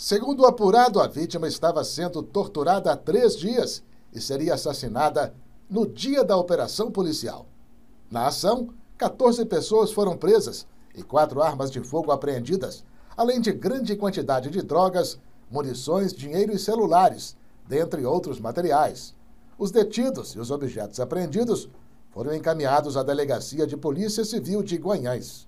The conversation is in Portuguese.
Segundo o apurado, a vítima estava sendo torturada há três dias e seria assassinada no dia da operação policial. Na ação, 14 pessoas foram presas e quatro armas de fogo apreendidas, além de grande quantidade de drogas, munições, dinheiro e celulares, dentre outros materiais. Os detidos e os objetos apreendidos foram encaminhados à Delegacia de Polícia Civil de Guanhães.